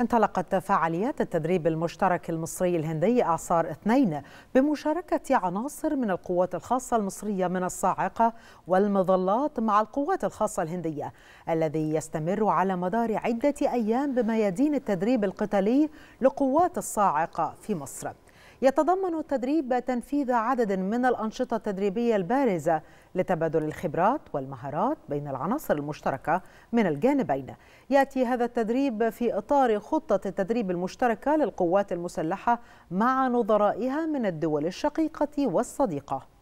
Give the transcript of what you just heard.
انطلقت فعاليات التدريب المشترك المصري الهندي إعصار اثنين بمشاركة عناصر من القوات الخاصة المصرية من الصاعقة والمظلات مع القوات الخاصة الهندية الذي يستمر على مدار عدة أيام بميادين التدريب القتالي لقوات الصاعقة في مصر يتضمن التدريب تنفيذ عدد من الأنشطة التدريبية البارزة لتبادل الخبرات والمهارات بين العناصر المشتركة من الجانبين يأتي هذا التدريب في إطار خطة التدريب المشتركة للقوات المسلحة مع نظرائها من الدول الشقيقة والصديقة